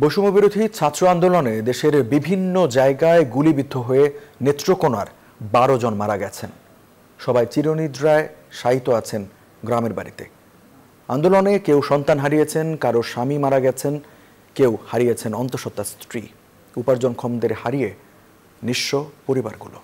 বৈষম্যবিরোধী ছাত্র আন্দোলনে দেশের বিভিন্ন জায়গায় গুলিবিদ্ধ হয়ে নেত্রকোনার বারো জন মারা গেছেন সবাই চিরনিদ্রায় শায়িত আছেন গ্রামের বাড়িতে আন্দোলনে কেউ সন্তান হারিয়েছেন কারো স্বামী মারা গেছেন কেউ হারিয়েছেন অন্তঃসত্ত্বা স্ত্রী উপার্জনক্ষমদের হারিয়ে নিঃস্ব পরিবারগুলো